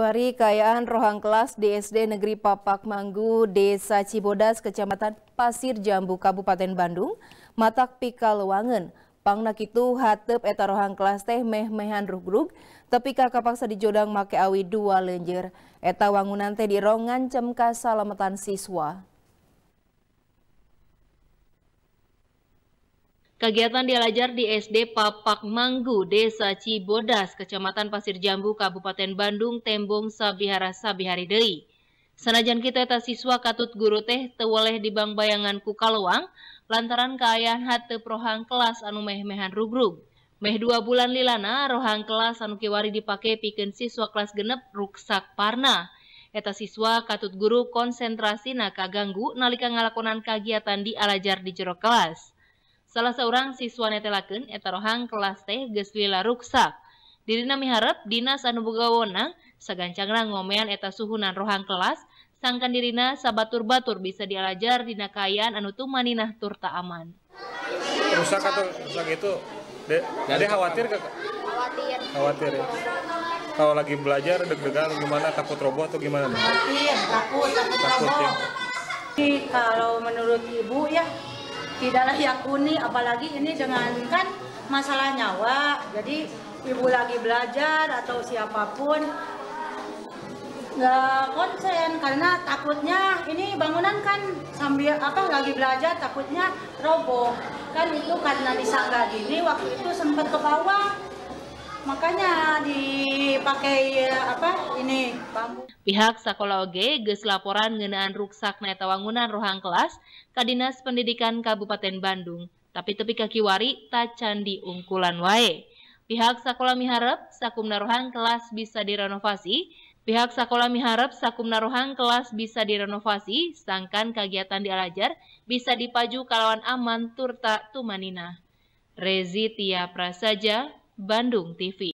hari Kayaan Rohang Kelas DSD Negeri Papak Manggu, Desa Cibodas, Kecamatan Pasir Jambu, Kabupaten Bandung, Matak Pikalewangen. Pangnak itu hatep eta rohang kelas teh meh mehan rugrug, tapi kakapaksa di jodang make awi dua lenjer. Eta wangunan teh di rongan cemka salamatan siswa. Kegiatan dilajar di SD Papak Manggu, Desa Cibodas, Kecamatan Pasir Jambu, Kabupaten Bandung, Tembong, Sabihara, Sabihari Dei. Senajan kita eta siswa katut guru teh teweleh di bang bayangan kukaluang, kaluang, lantaran kaayaan hati prohang kelas anu meh-mehan rugrug. Meh dua bulan lilana, rohang kelas anu kiwari dipake piken siswa kelas genep ruksak parna. Eta siswa katut guru konsentrasi na kaganggu nalika ngalakonan kegiatan di alajar di jero kelas salah seorang siswa netelaken etarohang kelas teh geslila ruksak Dirina miharep dinas anu bogawona sagancangna ngomean eta suhunan rohang kelas sangkan dirina sabatur-batur bisa dialajar dina kayaan anu tuh turta aman rusak atau rusak itu de, dari khawatir ke khawatir khawatir ya kalau lagi belajar deg-degan gimana takut roboh atau gimana? Khawatir, iya, takut, takut, takut roboh. Ya. kalau menurut ibu ya tidaklah yakuni apalagi ini dengan kan masalah nyawa jadi ibu lagi belajar atau siapapun nggak konsen karena takutnya ini bangunan kan sambil apa lagi belajar takutnya roboh kan itu karena disangga gini waktu itu sempat ke bawah makanya dipakai apa ini bambu. Pihak sekolah oge geus laporan ngenaan rusak neta wangunan rohang kelas ka Dinas Pendidikan Kabupaten Bandung, tapi tepi kaki wari ta candi ungkulan wae. Pihak sekolah Miharap, sakumna naruhan kelas bisa direnovasi, pihak sekolah Miharap, sakumna naruhan kelas bisa direnovasi, sangkan kegiatan dialajar bisa dipaju kalawan aman turta tumanina. Tia Prasaja, Bandung TV.